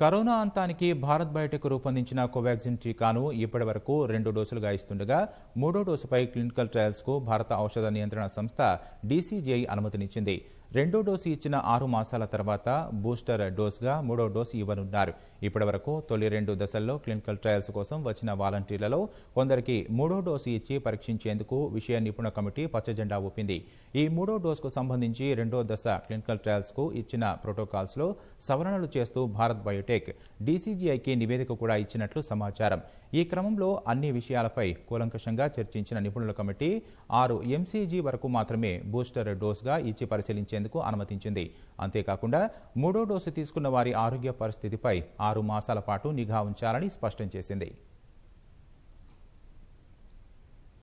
corona అంతానికి Bharat Biotech రూపొందించిన కోవాక్సిన్ టీకాను ఇప్పటి వరకు రెండు డోసులుగా ఇస్తుండగా మూడో డోసుపై క్లినికల్ ట్రయల్స్కు భారత ఔషధ నియంత్రణ సంస్థ డీసీజీఐ అనుమతినిచ్చింది రెండో డోసు ఇచ్చిన ఆరు మాసాల తర్వాత బూస్టర్ డోస్గా మూడో డోసు ఇవ్వనున్నారు ఇప్పటి వరకు తొలి రెండు దశల్లో క్లినికల్ ట్రయల్స్ కోసం వచ్చిన వాలంటీర్లలో కొందరికి మూడో డోసు ఇచ్చి పరీక్షించేందుకు విషయ నిపుణ కమిటీ పచ్చజెండా ఊపింది ఈ మూడో డోసుకు సంబంధించి రెండో దశ క్లినికల్ ట్రయల్స్కు ఇచ్చిన ప్రోటోకాల్స్లో సవరణలు చేస్తూ భారత్ బయోటెక్ డీసీజీఐకి నివేదిక కూడా ఇచ్చినట్లు సమాచారం ఈ క్రమంలో అన్ని విషయాలపై కూలంకషంగా చర్చించిన నిపుణుల కమిటీ ఆరు ఎంసీజీ వరకు మాత్రమే బూస్టర్ డోస్గా ఇచ్చి పరిశీలించారు నిర్వహించేందుకు అనుమతించింది అంతేకాకుండా మూడో డోసు తీసుకున్న వారి ఆరోగ్య పరిస్థితిపై ఆరు మాసాల పాటు నిఘా ఉంచాలని స్పష్టం చేసింది